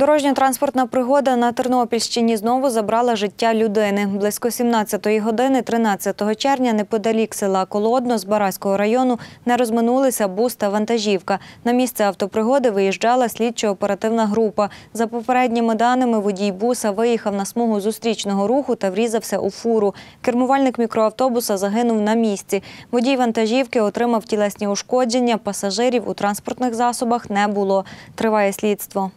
Дорожня транспортна пригода на Тернопільщині знову забрала життя людини. Близько 17-ї години, 13 червня, неподалік села Колодно з Бараського району не розминулися бус та вантажівка. На місце автопригоди виїжджала слідчо-оперативна група. За попередніми даними, водій буса виїхав на смугу зустрічного руху та врізався у фуру. Кермувальник мікроавтобуса загинув на місці. Водій вантажівки отримав тілесні ушкодження. Пасажирів у транспортних засобах не було. Триває слідство.